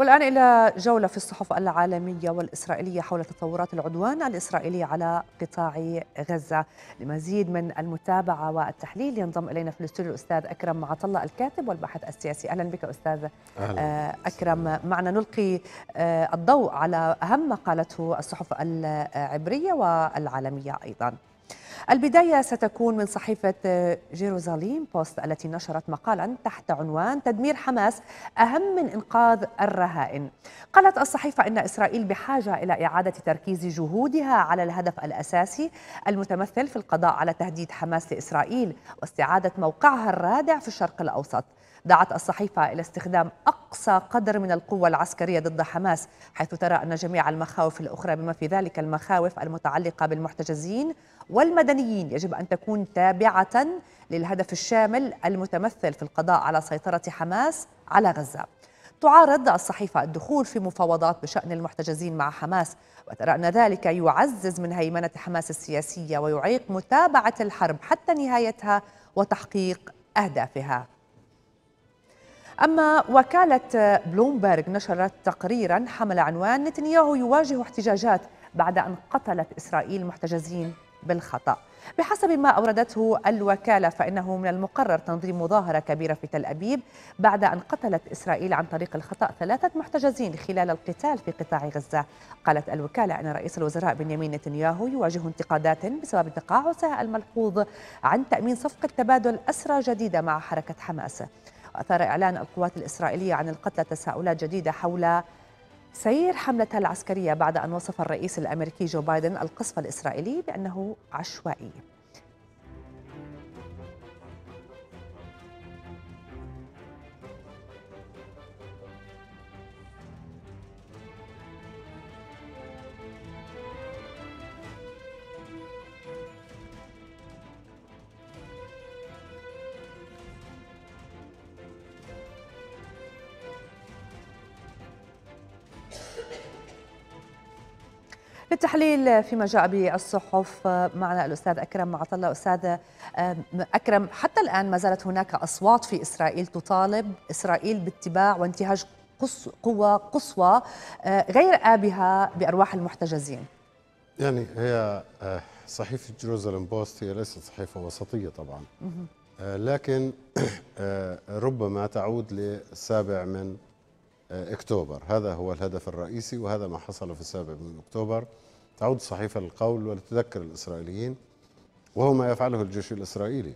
والآن إلى جولة في الصحف العالمية والإسرائيلية حول تطورات العدوان الإسرائيلي على قطاع غزة لمزيد من المتابعة والتحليل ينضم إلينا في الاستوديو الأستاذ أكرم معطلة الكاتب والباحث السياسي أهلا بك أستاذ أهلا. آه، أكرم معنا نلقي آه، الضوء على أهم ما قالته الصحف العبرية والعالمية أيضاً البداية ستكون من صحيفة جيروزاليم بوست التي نشرت مقالا تحت عنوان تدمير حماس أهم من إنقاذ الرهائن قالت الصحيفة إن إسرائيل بحاجة إلى إعادة تركيز جهودها على الهدف الأساسي المتمثل في القضاء على تهديد حماس لإسرائيل واستعادة موقعها الرادع في الشرق الأوسط دعت الصحيفة إلى استخدام أقصى قدر من القوة العسكرية ضد حماس حيث ترى أن جميع المخاوف الأخرى بما في ذلك المخاوف المتعلقة بالمحتجزين والمدنيين يجب أن تكون تابعة للهدف الشامل المتمثل في القضاء على سيطرة حماس على غزة تعارض الصحيفة الدخول في مفاوضات بشأن المحتجزين مع حماس وترى أن ذلك يعزز من هيمنة حماس السياسية ويعيق متابعة الحرب حتى نهايتها وتحقيق أهدافها أما وكالة بلومبرغ نشرت تقريرا حمل عنوان نتنياهو يواجه احتجاجات بعد أن قتلت إسرائيل محتجزين بالخطأ بحسب ما أوردته الوكالة فإنه من المقرر تنظيم مظاهرة كبيرة في تل أبيب بعد أن قتلت إسرائيل عن طريق الخطأ ثلاثة محتجزين خلال القتال في قطاع غزة قالت الوكالة أن رئيس الوزراء بنيامين نتنياهو يواجه انتقادات بسبب تقاعسه الملحوظ عن تأمين صفقة تبادل أسرى جديدة مع حركة حماس وأثار إعلان القوات الإسرائيلية عن القتلى تساؤلات جديدة حول سير حملته العسكرية بعد أن وصف الرئيس الأمريكي جو بايدن القصف الإسرائيلي بأنه عشوائي بالتحليل فيما جاء بالصحف آه، معنا الأستاذ أكرم معطلة أستاذ أكرم حتى الآن ما زالت هناك أصوات في إسرائيل تطالب إسرائيل باتباع وانتهاج قوة قصوى آه، غير آبهة بأرواح المحتجزين يعني هي آه، صحيفة جروزالم بوست هي ليست صحيفة وسطية طبعا لكن ربما تعود للسابع من اكتوبر هذا هو الهدف الرئيسي وهذا ما حصل في السابع من اكتوبر تعود الصحيفة للقول ولتذكر الإسرائيليين وهو ما يفعله الجيش الإسرائيلي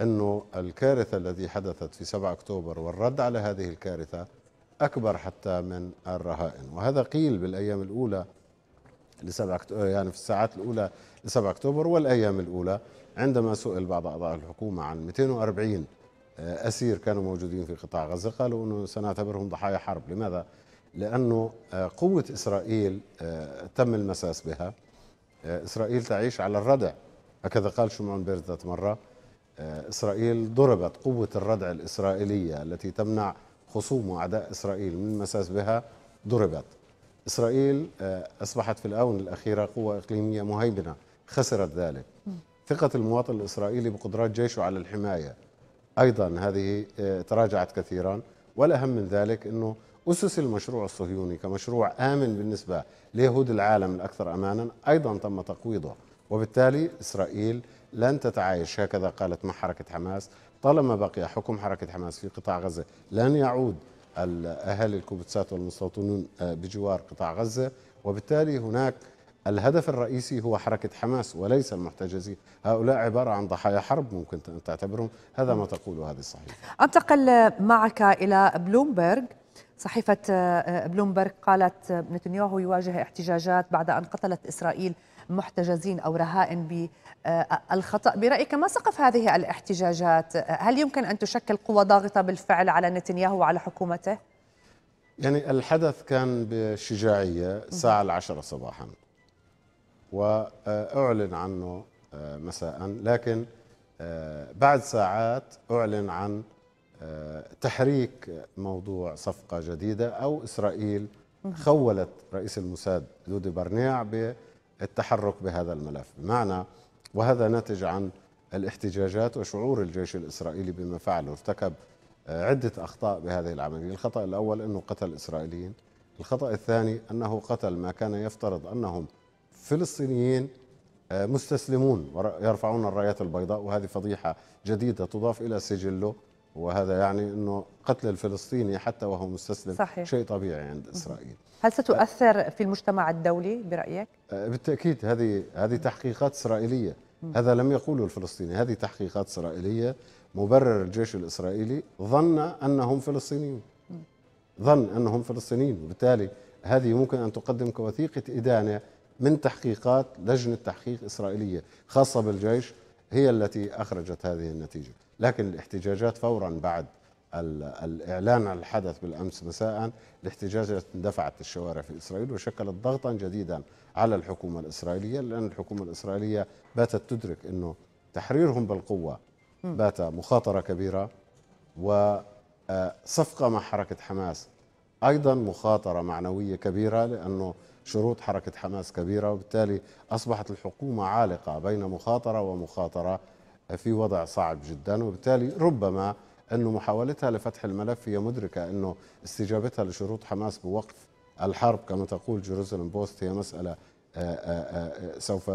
أنه الكارثة التي حدثت في 7 أكتوبر والرد على هذه الكارثة أكبر حتى من الرهائن وهذا قيل بالأيام الأولى لسبعة يعني في الساعات الأولى ل 7 أكتوبر والأيام الأولى عندما سئل بعض أعضاء الحكومة عن 240 آه، أسير كانوا موجودين في قطاع غزة قالوا أنه سنعتبرهم ضحايا حرب لماذا؟ لأنه آه، قوة إسرائيل آه، تم المساس بها آه، إسرائيل تعيش على الردع هكذا قال شمعون بيرز ذات مرة إسرائيل ضربت قوة الردع الإسرائيلية التي تمنع خصوم وأعداء إسرائيل من المساس بها ضربت إسرائيل أصبحت في الآونة الأخيرة قوة إقليمية مهيمنة خسرت ذلك ثقة المواطن الإسرائيلي بقدرات جيشه على الحماية أيضا هذه تراجعت كثيرا والأهم من ذلك أنه أسس المشروع الصهيوني كمشروع آمن بالنسبة ليهود العالم الأكثر أمانا أيضا تم تقويضه وبالتالي إسرائيل لن تتعايش هكذا قالت مع حركة حماس طالما بقي حكم حركة حماس في قطاع غزة لن يعود الأهالي الكوبتسات والمستوطنون آه، بجوار قطاع غزة وبالتالي هناك الهدف الرئيسي هو حركة حماس وليس المحتجزين هؤلاء عبارة عن ضحايا حرب ممكن أن تعتبرهم هذا ما تقوله هذه الصحيفة أنتقل معك إلى بلومبرغ صحيفة آه، بلومبرغ قالت آه، نتنياهو يواجه احتجاجات بعد أن قتلت إسرائيل محتجزين أو رهائن بالخطأ آه، برأيك ما سقف هذه الاحتجاجات هل يمكن أن تشكل قوة ضاغطة بالفعل على نتنياهو وعلى حكومته؟ يعني الحدث كان بشجاعية الساعة العشرة صباحا وأعلن عنه مساء لكن بعد ساعات أعلن عن تحريك موضوع صفقة جديدة أو إسرائيل خولت رئيس الموساد دودي برنيع بالتحرك بهذا الملف بمعنى وهذا ناتج عن الاحتجاجات وشعور الجيش الإسرائيلي بما فعله ارتكب آه، عدة أخطاء بهذه العملية الخطأ الأول أنه قتل إسرائيليين الخطأ الثاني أنه قتل ما كان يفترض أنهم فلسطينيين آه، مستسلمون يرفعون الرايات البيضاء وهذه فضيحة جديدة تضاف إلى سجله وهذا يعني أنه قتل الفلسطيني حتى وهو مستسلم صحيح. شيء طبيعي عند إسرائيل هل ستؤثر في المجتمع الدولي برأيك؟ أه، بالتأكيد هذه هذه تحقيقات إسرائيلية هذا لم يقوله الفلسطيني هذه تحقيقات إسرائيلية مبرر الجيش الإسرائيلي ظن أنهم فلسطينيون ظن أنهم فلسطينيين وبالتالي هذه ممكن أن تقدم كوثيقة إدانة من تحقيقات لجنة تحقيق إسرائيلية خاصة بالجيش هي التي أخرجت هذه النتيجة لكن الاحتجاجات فورا بعد الإعلان عن الحدث بالأمس مساء الاحتجاجات اندفعت الشوارع في إسرائيل وشكلت ضغطا جديدا على الحكومة الإسرائيلية لأن الحكومة الإسرائيلية باتت تدرك أنه تحريرهم بالقوة بات مخاطرة كبيرة وصفقة آه، مع حركة حماس أيضا مخاطرة معنوية كبيرة لأنه شروط حركة حماس كبيرة وبالتالي أصبحت الحكومة عالقة بين مخاطرة ومخاطرة في وضع صعب جدا وبالتالي ربما أنه محاولتها لفتح الملف هي مدركة أنه استجابتها لشروط حماس بوقف الحرب كما تقول جيروزلم بوست هي مسألة آه، آه، آه، سوف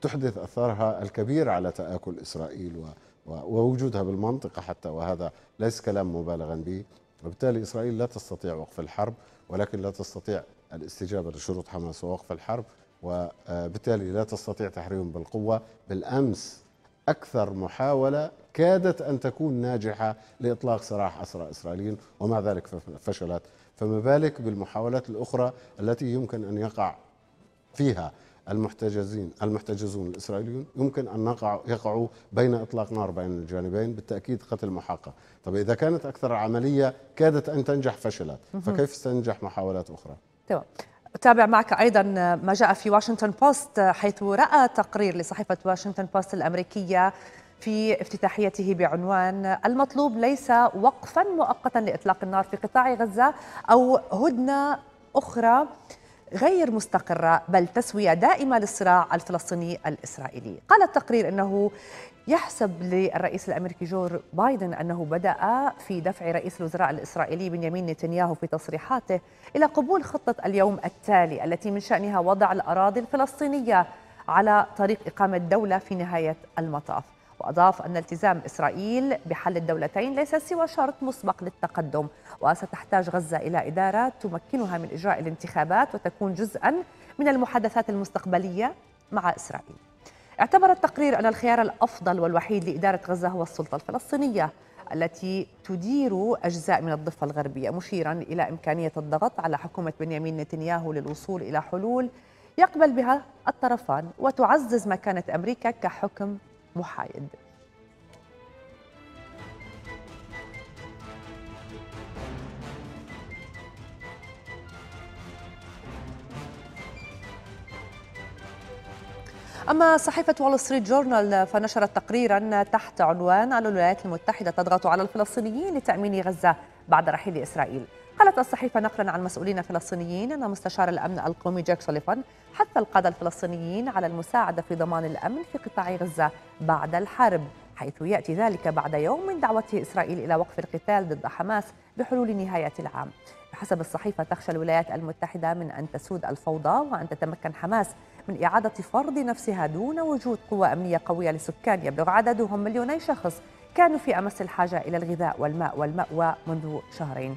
تحدث أثرها الكبير على تآكل إسرائيل ووجودها بالمنطقة حتى وهذا ليس كلام مبالغا به وبالتالي إسرائيل لا تستطيع وقف الحرب ولكن لا تستطيع الاستجابة لشروط حماس ووقف الحرب وبالتالي لا تستطيع تحريم بالقوة بالأمس أكثر محاولة كادت أن تكون ناجحة لإطلاق سراح أسرى إسرائيليين ومع ذلك فشلت فما بالك بالمحاولات الأخرى التي يمكن أن يقع فيها المحتجزين المحتجزون الإسرائيليون يمكن أن نقع يقعوا بين إطلاق نار بين الجانبين بالتأكيد قتل محقق طب إذا كانت أكثر عملية كادت أن تنجح فشلت فكيف ستنجح محاولات أخرى؟ تمام أتابع معك أيضا ما جاء في واشنطن بوست حيث رأى تقرير لصحيفة واشنطن بوست الأمريكية في افتتاحيته بعنوان المطلوب ليس وقفا مؤقتا لإطلاق النار في قطاع غزة أو هدنة أخرى غير مستقرة بل تسوية دائمة للصراع الفلسطيني الإسرائيلي قال التقرير أنه يحسب للرئيس الامريكي جو بايدن انه بدا في دفع رئيس الوزراء الاسرائيلي بنيامين نتنياهو في تصريحاته الى قبول خطه اليوم التالي التي من شانها وضع الاراضي الفلسطينيه على طريق اقامه دوله في نهايه المطاف واضاف ان التزام اسرائيل بحل الدولتين ليس سوى شرط مسبق للتقدم وستحتاج غزه الى اداره تمكنها من اجراء الانتخابات وتكون جزءا من المحادثات المستقبليه مع اسرائيل اعتبر التقرير أن الخيار الأفضل والوحيد لإدارة غزة هو السلطة الفلسطينية التي تدير أجزاء من الضفة الغربية مشيرا إلى إمكانية الضغط على حكومة بنيامين نتنياهو للوصول إلى حلول يقبل بها الطرفان وتعزز مكانة أمريكا كحكم محايد أما صحيفة وول ستريت جورنال فنشرت تقريرا تحت عنوان على الولايات المتحدة تضغط على الفلسطينيين لتأمين غزة بعد رحيل إسرائيل قالت الصحيفة نقلا عن مسؤولين فلسطينيين أن مستشار الأمن القومي جاك سوليفان حث القادة الفلسطينيين على المساعدة في ضمان الأمن في قطاع غزة بعد الحرب حيث يأتي ذلك بعد يوم من دعوة إسرائيل إلى وقف القتال ضد حماس بحلول نهاية العام بحسب الصحيفة تخشى الولايات المتحدة من أن تسود الفوضى وأن تتمكن حماس من إعادة فرض نفسها دون وجود قوى أمنية قوية لسكان يبلغ عددهم مليوني شخص كانوا في أمس الحاجة إلى الغذاء والماء والمأوى منذ شهرين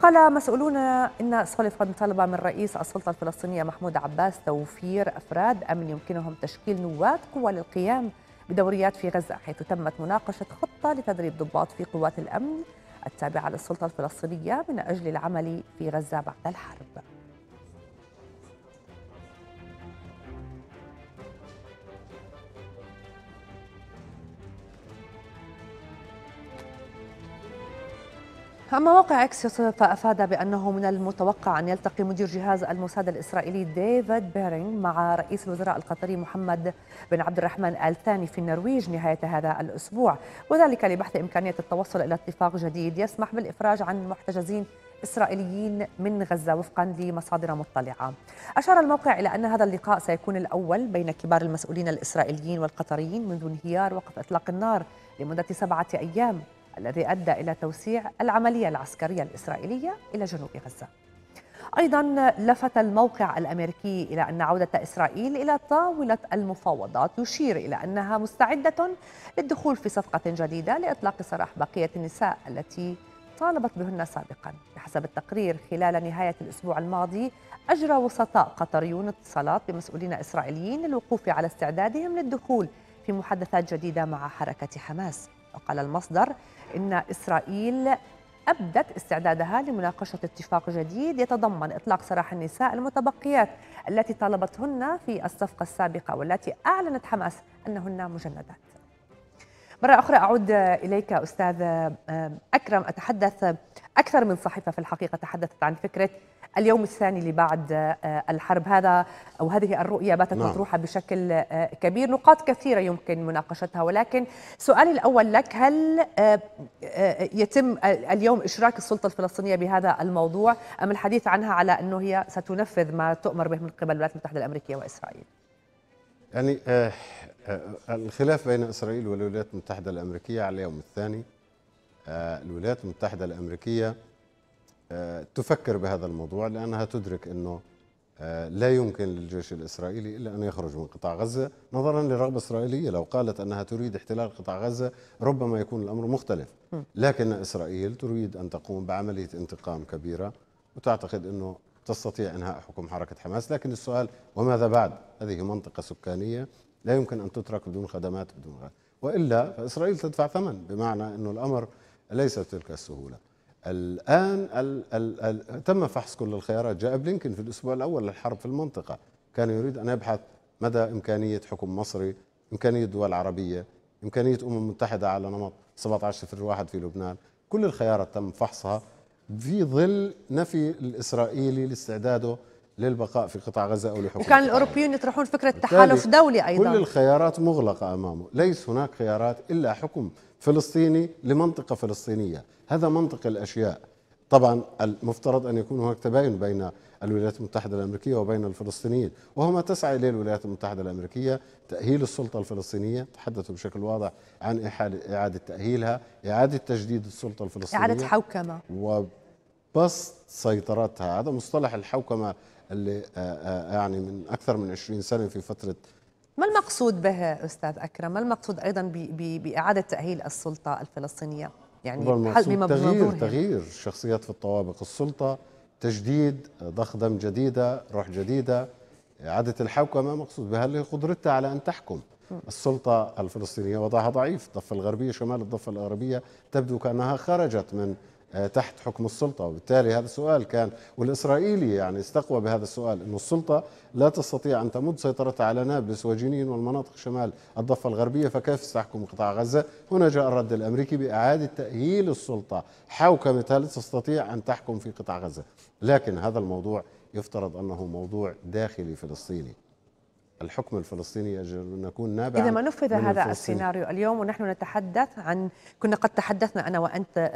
قال مسؤولون إن إسرائيل قد طلب من رئيس السلطة الفلسطينية محمود عباس توفير أفراد أمن يمكنهم تشكيل نواة قوى للقيام بدوريات في غزة حيث تمت مناقشة خطة لتدريب ضباط في قوات الأمن التابعة للسلطة الفلسطينية من أجل العمل في غزة بعد الحرب أما موقع إكس فأفاد بأنه من المتوقع أن يلتقي مدير جهاز الموساد الإسرائيلي ديفيد بيرينغ مع رئيس الوزراء القطري محمد بن عبد الرحمن آل ثاني في النرويج نهاية هذا الأسبوع وذلك لبحث إمكانية التوصل إلى اتفاق جديد يسمح بالإفراج عن محتجزين إسرائيليين من غزة وفقا لمصادر مطلعة أشار الموقع إلى أن هذا اللقاء سيكون الأول بين كبار المسؤولين الإسرائيليين والقطريين منذ انهيار وقف إطلاق النار لمدة سبعة أيام الذي أدى إلى توسيع العملية العسكرية الإسرائيلية إلى جنوب غزة أيضا لفت الموقع الأمريكي إلى أن عودة إسرائيل إلى طاولة المفاوضات يشير إلى أنها مستعدة للدخول في صفقة جديدة لإطلاق سراح بقية النساء التي طالبت بهن سابقا بحسب التقرير خلال نهاية الأسبوع الماضي أجرى وسطاء قطريون اتصالات بمسؤولين إسرائيليين للوقوف على استعدادهم للدخول في محادثات جديدة مع حركة حماس وقال المصدر إن إسرائيل أبدت استعدادها لمناقشة اتفاق جديد يتضمن إطلاق سراح النساء المتبقيات التي طالبتهن في الصفقة السابقة والتي أعلنت حماس أنهن مجندات مرة أخرى أعود إليك أستاذ آه، أكرم أتحدث أكثر من صحيفة في الحقيقة تحدثت عن فكرة اليوم الثاني اللي بعد آه، الحرب هذا أو هذه الرؤية باتت نعم. مطروحة بشكل آه، كبير نقاط كثيرة يمكن مناقشتها ولكن سؤالي الأول لك هل آه، يتم اليوم إشراك السلطة الفلسطينية بهذا الموضوع أم الحديث عنها على أنه هي ستنفذ ما تؤمر به من قبل الولايات المتحدة الأمريكية وإسرائيل يعني آه الخلاف بين إسرائيل والولايات المتحدة الأمريكية على اليوم الثاني آه الولايات المتحدة الأمريكية آه، تفكر بهذا الموضوع لأنها تدرك أنه آه، لا يمكن للجيش الإسرائيلي إلا أن يخرج من قطاع غزة نظرا لرغبة إسرائيلية لو قالت أنها تريد احتلال قطاع غزة ربما يكون الأمر مختلف لكن إسرائيل تريد أن تقوم بعملية انتقام كبيرة وتعتقد أنه تستطيع إنهاء حكم حركة حماس لكن السؤال وماذا بعد هذه منطقة سكانية لا يمكن أن تترك بدون خدمات بدون غير. وإلا فإسرائيل تدفع ثمن بمعنى أنه الأمر ليس بتلك السهولة الآن ال ال الـ تم فحص كل الخيارات جاء بلينكن في الأسبوع الأول للحرب في المنطقة كان يريد أن يبحث مدى إمكانية حكم مصري إمكانية دول عربية إمكانية أمم المتحدة على نمط 17 صفر واحد في لبنان كل الخيارات تم فحصها في ظل نفي الإسرائيلي لاستعداده للبقاء في قطاع غزة أو لحكم وكان الأوروبيون يطرحون فكرة تحالف دولي أيضا كل الخيارات مغلقة أمامه ليس هناك خيارات إلا حكم فلسطيني لمنطقة فلسطينية هذا منطق الأشياء طبعا المفترض أن يكون هناك تباين بين الولايات المتحدة الأمريكية وبين الفلسطينيين وهو ما تسعى إليه الولايات المتحدة الأمريكية تأهيل السلطة الفلسطينية تحدثوا بشكل واضح عن إعادة تأهيلها إعادة تجديد السلطة الفلسطينية إعادة حوكمة بسط سيطرتها هذا مصطلح الحوكمة اللي آه، آه، يعني من أكثر من 20 سنة في فترة ما المقصود به أستاذ أكرم؟ ما المقصود أيضا بإعادة تأهيل السلطة الفلسطينية؟ يعني بما تغيير تغيير الشخصيات في الطوابق السلطة تجديد ضخ دم جديدة روح جديدة إعادة الحوكمة مقصود بها اللي قدرتها على أن تحكم السلطة الفلسطينية وضعها ضعيف الضفة الغربية شمال الضفة الغربية تبدو كأنها خرجت من آه، تحت حكم السلطه وبالتالي هذا السؤال كان والاسرائيلي يعني استقوى بهذا السؤال انه السلطه لا تستطيع ان تمد سيطرتها على نابلس وجنين والمناطق شمال الضفه الغربيه فكيف ستحكم قطاع غزه؟ هنا جاء الرد الامريكي باعاده تاهيل السلطه حوكمه هل تستطيع ان تحكم في قطاع غزه، لكن هذا الموضوع يفترض انه موضوع داخلي فلسطيني الحكم الفلسطيني يجب أن نكون نابعا إذا ما نفذ هذا السيناريو اليوم ونحن نتحدث عن كنا قد تحدثنا أنا وأنت آه،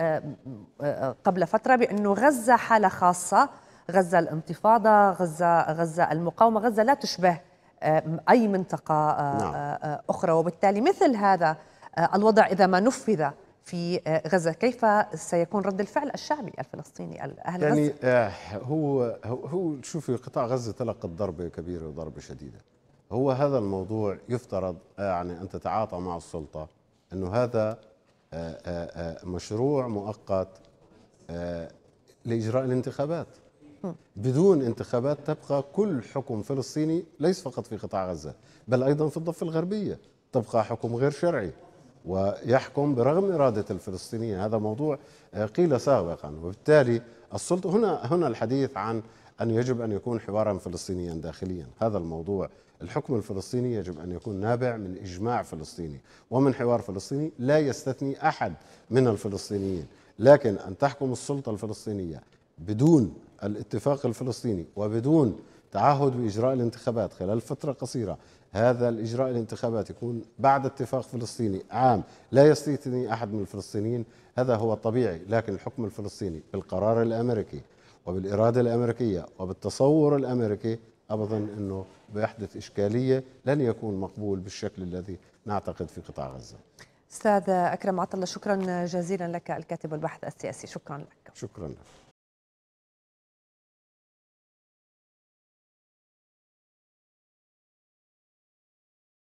آه، آه، قبل فترة بأنه غزة حالة خاصة غزة الانتفاضة غزة غزة المقاومة غزة لا تشبه أي منطقة نعم. أخرى وبالتالي مثل هذا الوضع إذا ما نفذ في غزة كيف سيكون رد الفعل الشعبي الفلسطيني أهل يعني غزة؟ هو هو شوفي قطاع غزة تلقى ضربة كبيرة وضربة شديدة هو هذا الموضوع يفترض آه، يعني أن تتعاطى مع السلطة أنه هذا آه، آه، مشروع مؤقت لإجراء الانتخابات بدون انتخابات تبقى كل حكم فلسطيني ليس فقط في قطاع غزة بل أيضا في الضفة الغربية تبقى حكم غير شرعي ويحكم برغم إرادة الفلسطينيين هذا موضوع قيل سابقا وبالتالي السلطة هنا هنا الحديث عن أن يجب أن يكون حوارا فلسطينيا داخليا هذا الموضوع الحكم الفلسطيني يجب أن يكون نابع من إجماع فلسطيني ومن حوار فلسطيني لا يستثني أحد من الفلسطينيين لكن أن تحكم السلطة الفلسطينية بدون الاتفاق الفلسطيني وبدون تعهد بإجراء الانتخابات خلال فترة قصيرة هذا الإجراء الانتخابات يكون بعد اتفاق فلسطيني عام لا يستثني أحد من الفلسطينيين هذا هو الطبيعي لكن الحكم الفلسطيني بالقرار الأمريكي وبالإرادة الأمريكية وبالتصور الأمريكي أبدا أنه بيحدث إشكالية لن يكون مقبول بالشكل الذي نعتقد في قطاع غزة أستاذ أكرم عطلة شكرا جزيلا لك الكاتب والباحث السياسي شكرا لك شكرا لك